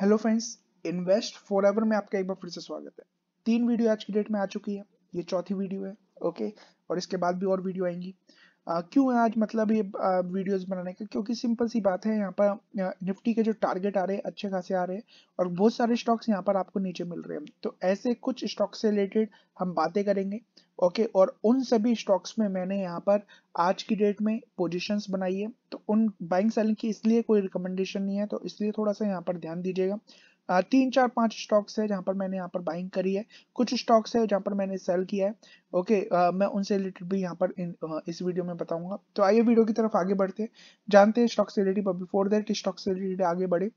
hello friends Invest Forever में आपका एक बार फिर से स्वागत है तीन वीडियो आज की डेट में आ चुकी है ये चौथी वीडियो है ओके और इसके बाद भी और वीडियो आएंगी आ, क्यों है आज मतलब ये वीडियोस बनाने का क्योंकि सिंपल सी बात है यहाँ पर निफ्टी के जो टारगेट आ रहे हैं अच्छे खासे आ रहे हैं और बहुत सारे स्टॉक्स यहाँ पर आपको नीचे मिल रहे हैं तो ऐसे कुछ स्टॉक्स से रिलेटेड हम बातें करेंगे ओके okay, और उन सभी स्टॉक्स में मैंने यहाँ पर आज की डेट में पोजीशंस बनाई है तो उन बाइंग सेलिंग की इसलिए कोई रिकमेंडेशन नहीं है तो इसलिए थोड़ा सा यहाँ पर ध्यान दीजिएगा तीन चार पांच स्टॉक्स है जहाँ पर मैंने यहाँ पर बाइंग करी है कुछ स्टॉक्स है जहाँ पर मैंने सेल किया है ओके okay, आ, मैं उनसे रिलेटेड भी यहाँ पर इन, आ, इस वीडियो में बताऊंगा तो आइए वीडियो की तरफ आगे बढ़ते हैं जानते हैं स्टॉक से रिलेटेड बिफोर दैट स्टॉक से रिलेटेड आगे बढ़े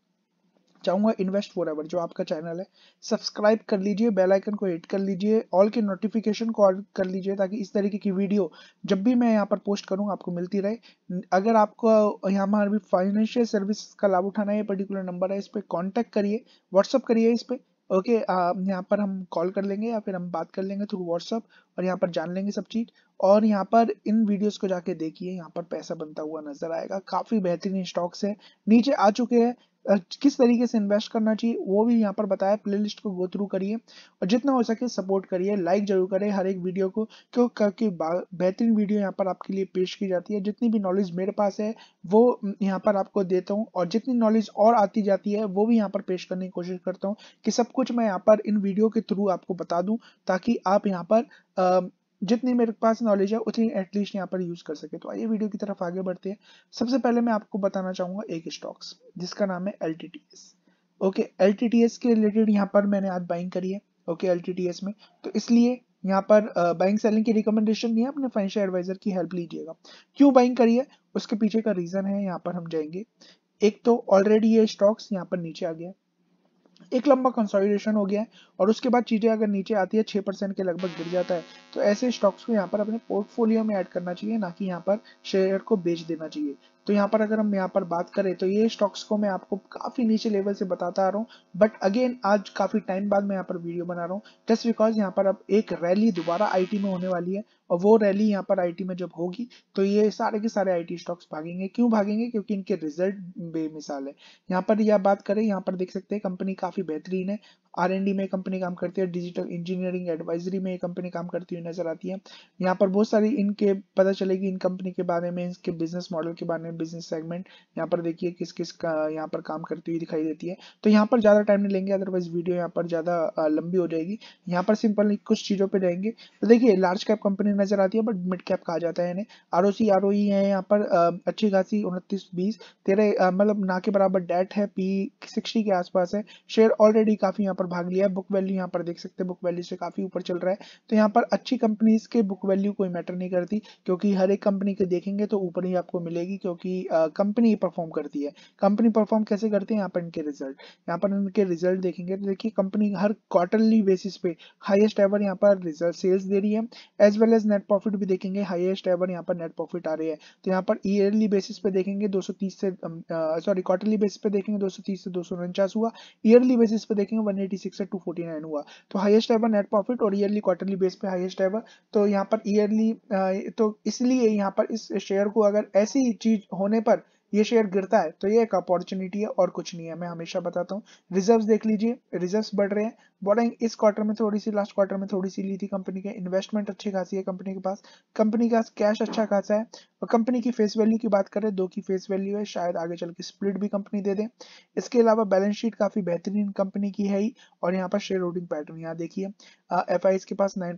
चाहूंगा इन्वेस्ट फॉर एवर जो आपका चैनल है सब्सक्राइब कर लीजिए बेल आइकन को हिट कर लीजिए ऑल के नोटिफिकेशन को ऑल कर लीजिए ताकि इस तरीके की वीडियो जब भी मैं यहाँ पर पोस्ट करूँ आपको मिलती रहे अगर आपको यहाँ भी फाइनेंशियल सर्विस का लाभ उठाना है पर्टिकुलर नंबर है इस पर कॉन्टैक्ट करिए व्हाट्सअप करिए इस पर ओके okay, यहाँ पर हम कॉल कर लेंगे या फिर हम बात कर लेंगे थ्रू व्हाट्सअप और यहाँ पर जान लेंगे सब चीज और यहाँ पर इन वीडियोस को जाके देखिए यहाँ पर पैसा बनता हुआ नजर आएगा काफी बेहतरीन स्टॉक्स है नीचे आ चुके हैं किस तरीके से इन्वेस्ट करना चाहिए वो भी यहाँ पर बताया प्लेलिस्ट को गो थ्रू करिए और जितना हो सके सपोर्ट करिए लाइक जरूर करें हर एक वीडियो को क्यों क्योंकि बेहतरीन वीडियो यहाँ पर आपके लिए पेश की जाती है जितनी भी नॉलेज मेरे पास है वो यहाँ पर आपको देता हूँ और जितनी नॉलेज और आती जाती है वो भी यहाँ पर पेश करने की कोशिश करता हूँ कि सब कुछ मैं यहाँ पर इन वीडियो के थ्रू आपको बता दूँ ताकि आप यहाँ पर जितनी मेरे पास नॉलेज है उतनी एटलीस्ट यहाँ पर यूज कर सके तो आइए वीडियो की तरफ आगे बढ़ते हैं सबसे पहले मैं आपको बताना चाहूंगा एक स्टॉक्स जिसका नाम है एल ओके एल के रिलेटेड यहाँ पर मैंने आज बाइंग करी है ओके एल में तो इसलिए यहाँ पर बाइंग सेलिंग की रिकमेंडेशन नहीं है अपने फाइनेंशियल एडवाइजर की हेल्प लीजिएगा क्यों बाइंग करिए उसके पीछे का रीजन है यहाँ पर हम जाएंगे एक तो ऑलरेडी ये स्टॉक्स यहाँ पर नीचे आ गया एक लंबा कंसोलिडेशन हो गया है और उसके बाद चीज़ें अगर नीचे आती है छह परसेंट के लगभग गिर जाता है तो ऐसे स्टॉक्स को यहाँ पर अपने पोर्टफोलियो में ऐड करना चाहिए ना कि यहाँ पर शेयर को बेच देना चाहिए तो यहाँ पर अगर हम यहाँ पर बात करें तो ये स्टॉक्स को मैं आपको काफ़ी नीचे लेवल से बताता आ रहा हूँ बट अगेन आज काफ़ी टाइम बाद मैं यहाँ पर वीडियो बना रहा हूँ जस्ट बिकॉज यहाँ पर अब एक रैली दोबारा आई में होने वाली है और वो रैली यहाँ पर आईटी में जब होगी तो ये सारे के सारे आईटी स्टॉक्स भागेंगे क्यों भागेंगे क्योंकि इनके रिजल्ट बेमिसाल है यहाँ पर यह बात करें यहाँ पर देख सकते हैं कंपनी काफी बेहतरीन है आर में कंपनी काम करती है डिजिटल इंजीनियरिंग एडवाइजरी में कंपनी काम करती हुई नजर आती है यहाँ पर बहुत सारी इनके पता चलेगी इन कंपनी के बारे में इनके बिजनेस मॉडल के बारे में बिजनेस सेगमेंट यहाँ पर देखिए किस किस का यहाँ पर काम करती हुई दिखाई देती है तो यहाँ पर ज्यादा टाइम नहीं लेंगे अदरवाइज वीडियो यहाँ पर ज्यादा लंबी हो जाएगी यहाँ पर सिंपल कुछ चीजों पर जाएंगे तो देखिए लार्ज कैप कंपनी नजर आती है बट मिड कैप कहा जाता है इन्हें आर ओ सी आर ओ ई है यहाँ पर अच्छी खासी उनतीस बीस तेरह मतलब ना के बराबर डेट है पी सिक्सटी के आसपास है शेयर ऑलरेडी काफी यहाँ पर भाग लिया है बुक वैल्यू यहाँ पर देख सकते हैं बुक वैल्यू से काफी ऊपर चल रहा है तो यहाँ पर अच्छी कंपनीज के बुक वैल्यू कोई मैटर नहीं करती क्योंकि हर एक कंपनी के देखेंगे तो ऊपर ही आपको मिलेगी क्योंकि कंपनी परफॉर्म करती है कंपनी परफॉर्म कैसे करती है यहाँ पर इनके रिजल्ट यहाँ पर इनके रिजल्ट देखेंगे तो देखिए कंपनी हर क्वार्टरली बेसिस पे हाइएस्ट एवर यहाँ पर रिजल्ट सेल्स दे रही है as well as net profit भी देखेंगे हाईएस्ट एवर यहाँ पर नेट प्रॉफिट आ रही है तो यहाँ पर ईयरली बेसिस पे देखेंगे 230 से सॉरी क्वार्टरली बेसिस पे देखेंगे 230 से दो हुआ ईयरली बेसिस पे देखेंगे 186 से 249 हुआ तो हाईएस्ट एवर नेट प्रॉफिट और ईयरली क्वार्टरली बेस पे हाईएस्ट एवर तो यहाँ पर ईयरली तो इसलिए यहाँ पर इस शेयर को अगर ऐसी चीज होने पर ये शेयर गिरता है तो ये एक अपॉर्चुनिटी है और कुछ नहीं है मैं हमेशा बताता हूँ रिजर्व्स देख लीजिए रिजर्व्स बढ़ रहे हैं बोला इस क्वार्टर में थोड़ी सी लास्ट क्वार्टर में थोड़ी सी ली थी कंपनी के इन्वेस्टमेंट अच्छी खासी है कंपनी के पास कंपनी के पास कैश अच्छा खासा है और कंपनी की फेस वैल्यू की बात करें दो की फेस वैल्यू है शायद आगे चल के स्प्लिट भी कंपनी दे दे इसके अलावा बैलेंस शीट काफी बेहतरीन कंपनी की है ही और यहाँ पर शेयर होल्डिंग पैटर्न यहाँ देखिए एफ आई के पास नाइन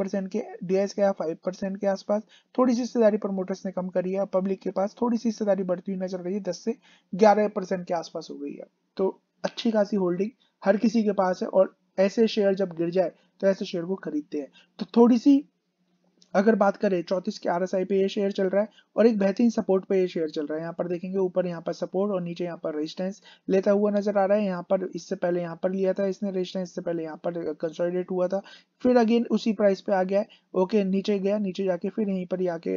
परसेंट के डी एस के फाइव परसेंट के आसपास थोड़ी सी हिस्सेदारी प्रमोटर्स ने कम करी है पब्लिक के पास थोड़ी सी हिस्सेदारी बढ़ती हुई नजर रही है दस से ग्यारह परसेंट के आसपास हो गई है तो अच्छी खासी होल्डिंग हर किसी के पास है और ऐसे शेयर जब गिर जाए तो ऐसे शेयर वो खरीदते हैं तो थोड़ी सी अगर बात करें चौतीस के आरएसआई पे ये शेयर चल रहा है और एक बेहतरीन सपोर्ट पे ये शेयर चल रहा है यहाँ पर देखेंगे ऊपर यहाँ पर सपोर्ट और नीचे यहाँ पर रेजिस्टेंस लेता हुआ नजर आ रहा है यहाँ पर इससे पहले यहाँ पर लिया था इसने रेजिस्टेंस इससे पहले यहाँ पर कंसोलिडेट हुआ था फिर अगेन उसी प्राइस पे आ गया ओके नीचे गया नीचे जाके फिर यहीं पर आके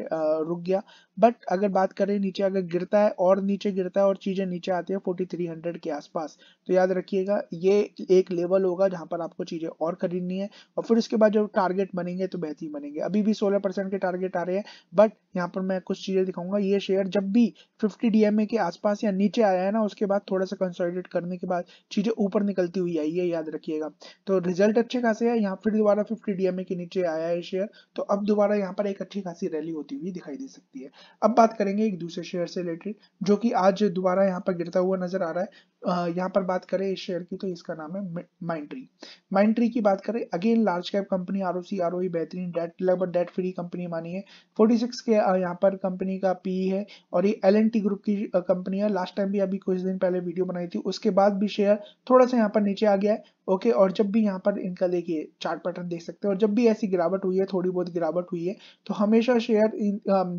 रुक गया बट अगर बात करें नीचे अगर गिरता है और नीचे गिरता है और चीजें नीचे आती है फोर्टी थ्री हंड्रेड के आसपास तो याद रखिएगा ये एक लेवल होगा जहां पर आपको चीजें और खरीदनी है और फिर उसके बाद जब टारगेट बनेंगे तो बेहतरीन बनेंगे अभी भी सोलह परसेंट के टारगेट आ रहे हैं बट यहाँ पर मैं कुछ चीजें दिखाऊंगा ये शेयर जब भी फिफ्टी डीएमए के आसपास या नीचे आया है ना उसके बाद थोड़ा सा कंसोलिडेट करने के बाद चीजें ऊपर निकलती हुई आई है याद रखिएगा तो रिजल्ट अच्छे खासे है यहाँ फिर दोबारा फिफ्टी डीएमए के नीचे आया है शेयर तो अब दोबारा यहाँ पर एक अच्छी खासी रैली होती हुई दिखाई दे सकती है अब बात करेंगे एक दूसरे शेयर से रिलेटेड जो की आज दोबारा यहाँ पर गिरता हुआ नजर आ रहा है यहाँ पर बात करें इस शेयर की तो इसका नाम है माइंड्री माइंड्री की बात करें again large cap company R O C R O बेहतरीन डेट लगभग डेट फ्री कंपनी मानी है 46 के यहाँ पर कंपनी का पी है और ये एल ग्रुप की कंपनी है लास्ट टाइम भी अभी कुछ दिन पहले वीडियो बनाई थी उसके बाद भी शेयर थोड़ा सा यहाँ पर नीचे आ गया है ओके और जब भी यहाँ पर इनका देखिए चार्ट पैटर्न देख सकते हैं और जब भी ऐसी गिरावट हुई है थोड़ी बहुत गिरावट हुई है तो हमेशा शेयर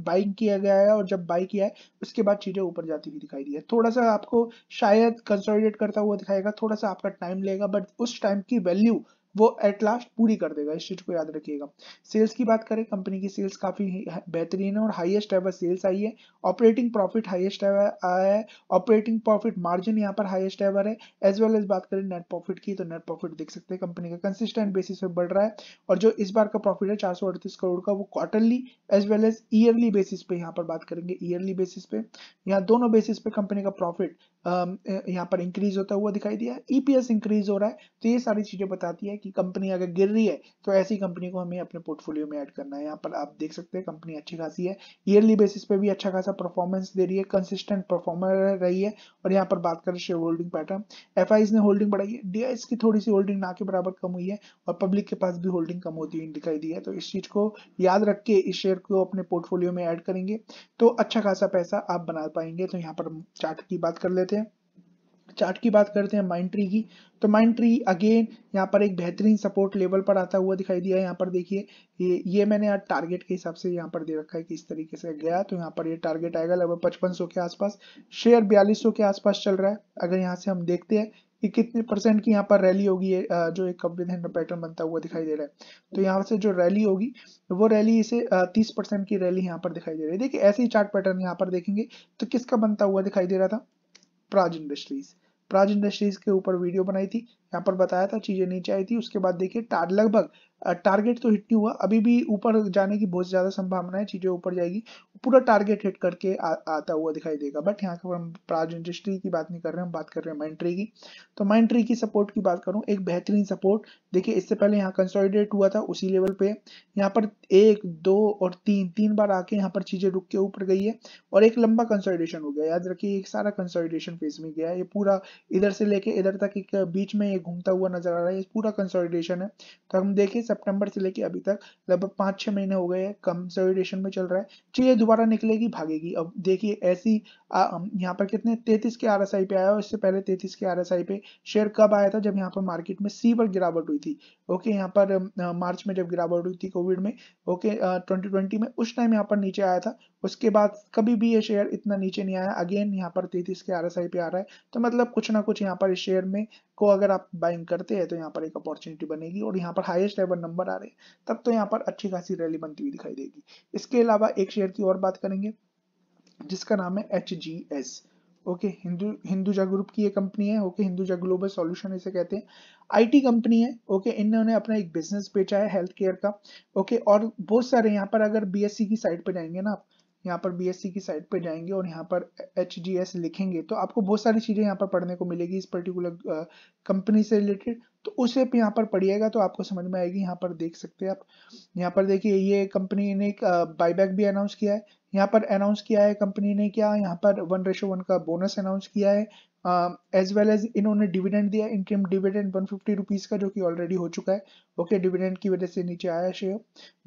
बाइंग किया गया है और जब बाई किया है उसके बाद चीजें ऊपर जाती हुई दिखाई दी है थोड़ा सा आपको शायद कंसोलिडेट करता हुआ दिखाएगा थोड़ा सा आपका टाइम लेगा बट उस टाइम की वैल्यू वो एट लास्ट पूरी कर देगा इस चीज को याद रखिएगा सेल्स की बात करें कंपनी की सेल्स काफी बेहतरीन है और हाईएस्ट एवर सेल्स आई है ऑपरेटिंग प्रॉफिट हाईएस्ट एवर आया है ऑपरेटिंग प्रॉफिट मार्जिन यहाँ पर हाईएस्ट एवर है एज वेल एज बात करें नेट प्रॉफिट की तो नेट प्रॉफिट देख सकते हैं कंपनी का कंसिस्टेंट बेसिस पे बढ़ रहा है और जो इस बार का प्रॉफिट है चार करोड़ का वो quarterly as well as yearly basis पे यहाँ पर बात करेंगे ईयरली बेसिस पे यहाँ दोनों बेसिस पे कंपनी का प्रॉफिट यहाँ पर इंक्रीज होता हुआ दिखाई दिया ईपीएस इंक्रीज e हो रहा है तो ये सारी चीजें बताती है कि कंपनी अगर गिर रही है तो ऐसी कंपनी को हमें अपने पोर्टफोलियो में ऐड करना है यहाँ पर आप देख सकते हैं कंपनी अच्छी खासी है ईयरली बेसिस पे भी अच्छा खासा परफॉर्मेंस दे रही है कंसिस्टेंट परफॉर्मर रही है और यहाँ पर बात करें शेयर होल्डिंग पैटर्न एफ ने होल्डिंग बढ़ाई है डी की थोड़ी सी होल्डिंग ना के बराबर कम हुई है और पब्लिक के पास भी होल्डिंग कम होती हुई दिखाई दी है तो इस चीज को याद रख के इस शेयर को अपने पोर्टफोलियो में ऐड करेंगे तो अच्छा खासा पैसा आप बना पाएंगे तो यहाँ पर चार्ट की बात कर लेते हैं चार्ट की बात करते हैं माइंड ट्री की तो माइंड ट्री अगेन यहाँ पर एक बेहतरीन सपोर्ट लेवल पर आता हुआ दिखाई दिया है यहाँ पर देखिए ये ये मैंने आज टारगेट के हिसाब से यहाँ पर दे रखा है कि इस तरीके से गया तो यहाँ पर ये टारगेट आएगा लगभग पचपन के आसपास शेयर बयालीस के आसपास चल रहा है अगर यहाँ से हम देखते हैं कि कितने परसेंट की यहाँ पर रैली होगी जो एक कंपनी हैंडल पैटर्न बनता हुआ दिखाई दे रहा है तो यहाँ से जो रैली होगी वो रैली इसे तीस परसेंट की रैली यहाँ पर दिखाई दे रही है देखिए ऐसे ही चार्ट पैटर्न यहाँ पर देखेंगे तो किसका बनता हुआ दिखाई दे रहा था प्राज इंडस्ट्रीज प्राज इंडस्ट्रीज के ऊपर वीडियो बनाई थी यहाँ पर बताया था चीजें नीचे आई थी उसके बाद देखिए टाट लगभग टारगेट तो हिट नहीं हुआ अभी भी ऊपर जाने की बहुत ज़्यादा संभावना है चीज़ें ऊपर जाएगी पूरा टारगेट हिट करके आ, आता हुआ दिखाई देगा बट यहाँ पर हम प्राज इंडस्ट्री की बात नहीं कर रहे हम बात कर रहे हैं माइंट्री की तो माइंट्री की सपोर्ट की बात करूँ एक बेहतरीन सपोर्ट देखिए इससे पहले यहाँ कंसोलिडेट हुआ था उसी लेवल पे यहाँ पर एक दो और तीन तीन बार आके यहाँ पर चीज़ें रुक के ऊपर गई है और एक लंबा कंसोलिडेशन हो गया याद रखिये एक सारा कंसोलिडेशन फेज में गया ये पूरा इधर से लेके इधर तक एक बीच में ये घूमता हुआ नजर आ रहा है पूरा कंसोलिडेशन है तो हम देखे सितंबर से लेके अभी तक लगभग पांच छह महीने हो गए हैं कंसोलिडेशन में चल रहा है चीज़ें दोबारा निकलेगी भागेगी अब देखिए ऐसी यहाँ पर कितने तैतीस के आर पे आया और इससे पहले तैतीस के आर पे शेयर कब आया था जब यहाँ पर मार्केट में सी पर गिरावट हुई थी ओके यहाँ पर मार्च में जब गिरावट हुई थी कोविड में ओके ट्वेंटी ट्वेंटी में उस टाइम यहाँ पर नीचे आया था उसके बाद कभी भी ये शेयर इतना नीचे नहीं आया अगेन यहाँ पर तैतीस के आर पे आ रहा है तो मतलब कुछ ना कुछ यहाँ पर इस शेयर में को अगर आप बाइंग करते हैं तो यहाँ पर एक अपॉर्चुनिटी बनेगी और यहाँ पर हाईएस्ट लेवल पर नंबर आ रहे हैं तब तो यहाँ पर अच्छी खासी रैली बनती हुई दिखाई देगी इसके अलावा एक शेयर की और बात करेंगे जिसका नाम है H G S okay Hindu Hinduja group की ये कंपनी है ओके हिंदुजा ग्लोबल सॉल्यूशन इसे कहते हैं आईटी कंपनी है ओके इन्होंने अपना एक बिजनेस बेचा है हेल्थ केयर का ओके और बहुत सारे यहाँ पर अगर बीएससी की साइड पर जाएंगे ना आप यहाँ पर बीएससी की साइट पर जाएंगे और यहाँ पर एच लिखेंगे तो आपको बहुत सारी चीज़ें यहाँ पर पढ़ने को मिलेगी इस पर्टिकुलर कंपनी से रिलेटेड तो उसे पे यहाँ पर पढ़िएगा तो आपको समझ में आएगी यहाँ पर देख सकते हैं आप यहाँ पर देखिए ये कंपनी ने एक बाईबैक भी अनाउंस किया है यहाँ पर अनाउंस किया है कंपनी ने क्या यहाँ पर वन रेशो वन का बोनस अनाउंस किया है एज वेल एज इन्होंने डिविडेंड दिया interim dividend one fifty rupees का जो कि ऑलरेडी हो चुका है ओके okay, डिविडेंड की वजह से नीचे आया शेयर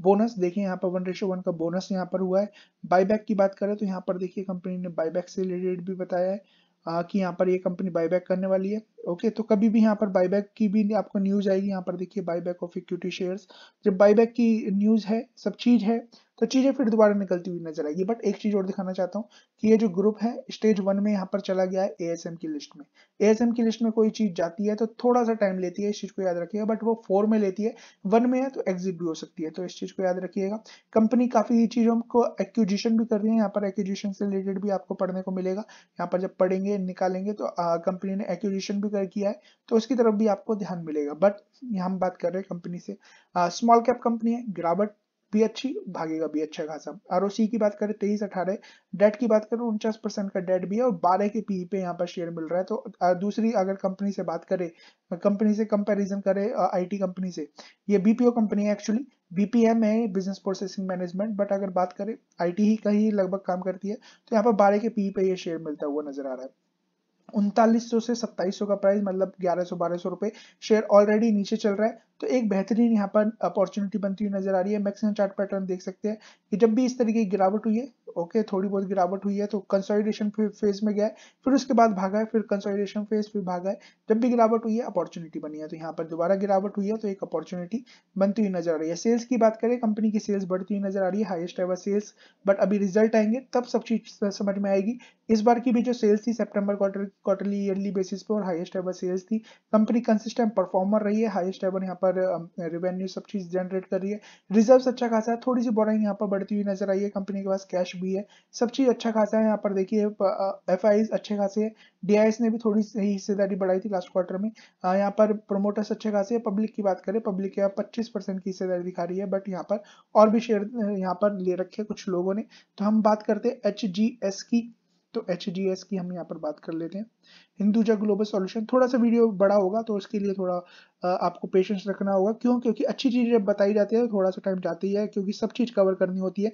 बोनस देखिए यहाँ पर वन रेशो वन का बोनस यहाँ पर हुआ है बाईबैक की बात करें तो यहाँ पर देखिए कंपनी ने बाईबैक से रिलेटेड भी बताया है आ, uh, कि यहाँ पर ये यह कंपनी बाईबैक करने वाली है ओके तो कभी भी यहाँ पर बाईबैक की भी आपको न्यूज आएगी यहाँ पर देखिए बाईबैक ऑफ इक्विटी शेयर्स जब बाईबैक की न्यूज है सब चीज है तो चीजें फिर दोबारा निकलती हुई नजर आएगी बट एक चीज और दिखाना चाहता हूँ कि ये जो ग्रुप है स्टेज वन में यहाँ पर चला गया है एएसएम की लिस्ट में एएसएम की लिस्ट में कोई चीज जाती है तो थोड़ा सा टाइम लेती है इस चीज को याद रखिएगा बट वो फोर में लेती है वन में है तो एग्जिट भी हो सकती है तो इस चीज को याद रखिएगा कंपनी काफी चीजों को एक्यूजिशन भी कर रही है यहाँ पर एक्यूजिशन से रिलेटेड भी आपको पढ़ने को मिलेगा यहाँ पर जब पढ़ेंगे निकालेंगे तो कंपनी ने एक्यूजिशन भी कर किया है तो उसकी तरफ भी आपको ध्यान मिलेगा बट यहाँ हम बात कर रहे हैं कंपनी से स्मॉल कैप कंपनी है गिरावट भी अच्छी भागेगा भी अच्छा खासा आर की बात करें तेईस अठारह डेट की बात करें उनचास परसेंट का डेट भी है और बारह के पी पे यहाँ पर शेयर मिल रहा है तो दूसरी अगर कंपनी से बात करें कंपनी से कंपैरिजन करें आईटी कंपनी से ये बीपीओ कंपनी है एक्चुअली बीपीएम है बिजनेस प्रोसेसिंग मैनेजमेंट बट अगर बात करें आईटी ही का ही लगभग काम करती है तो यहाँ पर बारह के पी पे ये शेयर मिलता हुआ नजर आ रहा है उनतालीस से सत्ताईस का प्राइस मतलब ग्यारह सौ बारह सौ रुपए शेयर ऑलरेडी नीचे चल रहा है तो एक बेहतरीन यहाँ पर अपॉर्चुनिटी बनती हुई नजर आ रही है मैक्सिमम चार्ट पैटर्न देख सकते हैं कि जब भी इस तरीके की गिरावट हुई है ओके थोड़ी बहुत गिरावट हुई है तो कंसोलिडेशन फेज में गया फिर उसके बाद भागा है फिर कंसोलिडेशन फेज फिर भागा है जब भी गिरावट हुई है अपॉर्चुनिटी बनी है तो यहाँ पर दोबारा गिरावट हुई है तो एक अपॉर्चुनिटी बनती हुई नजर आ रही है सेल्स की बात करें कंपनी की सेल्स बढ़ती हुई नजर आ रही है हाइस्ट एवर सेल्स बट अभी रिजल्ट आएंगे तब सब चीज समझ में आएगी इस बार की भी जो सेल्स थी September quarter quarterly yearly basis पे और हाइस्ट एवर सेल्स थी कंपनी कंसिस्टेंट परफॉर्मर रही है हाइस्ट एवर यहाँ पर पर रेवेन्यू सब चीज़ जनरेट कर रही है रिजर्व अच्छा खासा है थोड़ी सी बोराइंग यहाँ पर बढ़ती हुई नजर आई है कंपनी के पास कैश भी है सब चीज़ अच्छा खासा है यहाँ पर देखिए एफ अच्छे खासे है डीआईएस ने भी थोड़ी सी हिस्सेदारी बढ़ाई थी लास्ट क्वार्टर में यहाँ पर प्रोमोटर्स अच्छे खासे है पब्लिक की बात करें पब्लिक यहाँ पच्चीस परसेंट की हिस्सेदारी दिखा रही है बट यहाँ पर और भी शेयर यहाँ पर ले रखे कुछ लोगों ने तो हम बात करते हैं एच की तो एच की हम यहाँ पर बात कर लेते हैं हिंदुजा ग्लोबल सॉल्यूशन थोड़ा सा वीडियो बड़ा होगा तो उसके लिए थोड़ा आपको पेशेंस रखना होगा क्यों क्योंकि अच्छी चीज़ जब बताई जाती है तो थोड़ा सा टाइम जाती है क्योंकि सब चीज़ कवर करनी होती है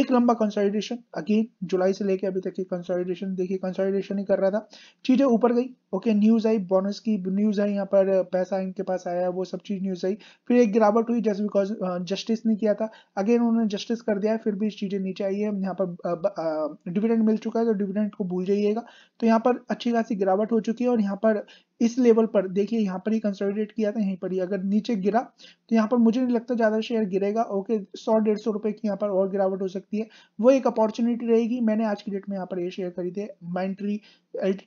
एक लंबा कंसोलिडेशन अगेन जुलाई से लेके अभी तक की कंसोलिडेशन देखिए कंसोलिडेशन ही कर रहा था चीज़ें ऊपर गई ओके न्यूज़ आई बोनस की न्यूज़ आई यहाँ पर पैसा इनके पास आया वो सब चीज़ न्यूज़ आई फिर एक गिरावट हुई जस्ट बिकॉज जस्टिस नहीं किया था अगेन उन्होंने जस्टिस कर दिया है फिर भी चीज़ें नीचे आई है यहाँ पर डिविडेंड मिल चुका है तो डिविडेंड को भूल जाइएगा तो यहाँ पर अच्छी खासी गिरावट हो चुकी है और यहाँ पर इस लेवल पर देखिए यहाँ पर ही कंसोलिडेट किया था यहीं पर ही अगर नीचे गिरा तो यहाँ पर मुझे नहीं लगता ज़्यादा शेयर गिरेगा ओके सौ डेढ़ सौ रुपए की यहाँ पर और गिरावट हो सकती है वो एक अपॉर्चुनिटी रहेगी मैंने आज की डेट में यहाँ पर ये शेयर खरीदे माइंट्री एल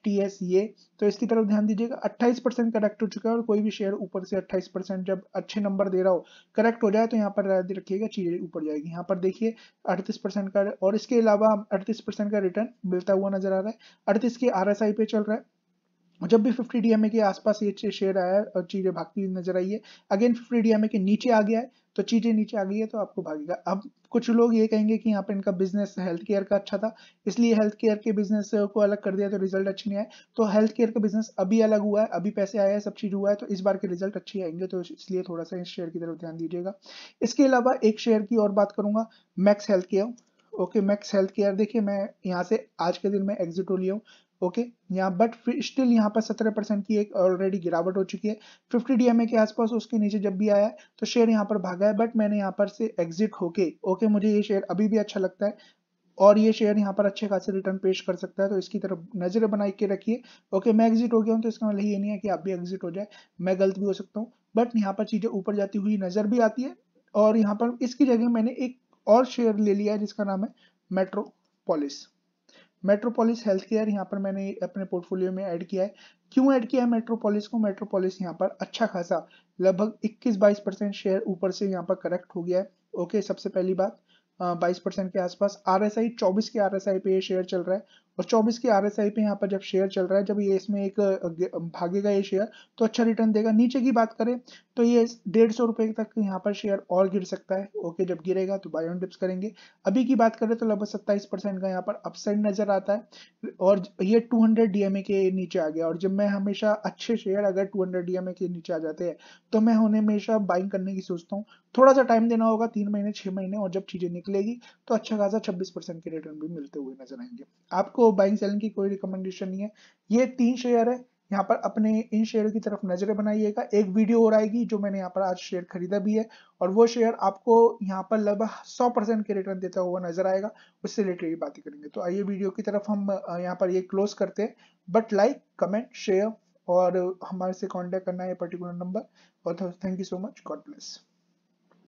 ये तो इसकी तरफ ध्यान दीजिएगा अट्ठाइस परसेंट करेक्ट हो चुका है और कोई भी शेयर ऊपर से अट्ठाइस परसेंट जब अच्छे नंबर दे रहा हो करेक्ट हो जाए तो यहाँ पर रखिएगा चीज़ें ऊपर जाएगी यहाँ पर देखिए अड़तीस परसेंट का और इसके अलावा अड़तीस परसेंट का रिटर्न मिलता हुआ नजर आ रहा है अड़तीस के आर पे चल रहा है जब भी फिफ्टी डीएमए के आसपास ये शेयर आया है और चीजें भागती हुई नजर आई है अगेन फिफ्टी डीएमए के नीचे आ गया है तो चीजें नीचे आ गई है तो आपको भागेगा अब कुछ लोग ये कहेंगे कि यहाँ पे इनका बिजनेस हेल्थ केयर का अच्छा था इसलिए हेल्थ केयर के बिजनेस को अलग कर दिया तो रिजल्ट अच्छे नहीं आए तो हेल्थ केयर का बिजनेस अभी अलग हुआ है अभी पैसे आया है सब चीज हुआ है तो इस बार के रिजल्ट अच्छे आएंगे तो इसलिए थोड़ा सा इस शेयर की तरफ ध्यान दीजिएगा इसके अलावा एक शेयर की और बात करूंगा Max health care okay Max health care देखिए मैं यहाँ से आज के दिन में एग्जिट हो लिया हूँ ओके यहाँ बट स्टिल यहाँ पर सत्रह परसेंट की एक ऑलरेडी गिरावट हो चुकी है फिफ्टी डीएमए के आसपास उसके नीचे जब भी आया है तो शेयर यहाँ पर भागा है बट मैंने यहाँ पर से एग्जिट होके ओके मुझे ये शेयर अभी भी अच्छा लगता है और ये शेयर यहाँ पर अच्छे खासे रिटर्न पेश कर सकता है तो इसकी तरफ नजर बनाई के रखिए ओके मैं एग्जिट हो गया हूँ तो इसका मतलब ये नहीं है कि आप भी एग्जिट हो जाए मैं गलत भी हो सकता हूँ बट यहाँ पर चीजें ऊपर जाती हुई नजर भी आती है और यहाँ पर इसकी जगह मैंने एक और शेयर ले लिया है जिसका नाम है Metropolis Metropolis health care यहाँ पर मैंने अपने पोर्टफोलियो में ऐड किया है क्यों ऐड किया है मेट्रोपोलिस को मेट्रोपोलिस यहाँ पर अच्छा खासा लगभग 21-22 परसेंट शेयर ऊपर से यहाँ पर करेक्ट हो गया है ओके सबसे पहली बात बाईस परसेंट के आसपास आर एस आई चौबीस के आर एस आई पे शेयर चल रहा है और 24 की आर एस आई पे यहाँ पर जब शेयर चल रहा है जब ये इसमें एक भागेगा ये शेयर तो अच्छा रिटर्न देगा नीचे की बात करें तो ये डेढ़ सौ रुपये तक यहाँ पर शेयर और गिर सकता है ओके जब गिरेगा तो बाय ऑन डिप्स करेंगे अभी की बात करें तो लगभग सत्ताईस परसेंट का यहाँ पर अपसाइड नजर आता है और ये टू हंड्रेड के नीचे आ गया और जब मैं हमेशा अच्छे शेयर अगर टू हंड्रेड के नीचे आ जाते हैं तो मैं उन्हें हमेशा बाइंग करने की सोचता हूँ थोड़ा सा टाइम देना होगा तीन महीने छह महीने और जब चीजें निकलेगी तो अच्छा खासा छब्बीस परसेंट के रिटर्न भी मिलते हुए नजर आएंगे आपको आपको बाइंग सेलिंग की कोई रिकमेंडेशन नहीं है ये तीन शेयर है यहाँ पर अपने इन शेयर की तरफ नजर बनाइएगा एक वीडियो और आएगी जो मैंने यहाँ पर आज शेयर खरीदा भी है और वो शेयर आपको यहाँ पर लगभग सौ परसेंट के रिटर्न देता हुआ नजर आएगा उससे रिलेटेड बातें करेंगे तो आइए वीडियो की तरफ हम यहाँ पर ये क्लोज करते हैं बट लाइक कमेंट शेयर और हमारे से कॉन्टेक्ट करना है पर्टिकुलर नंबर और thank you so much God bless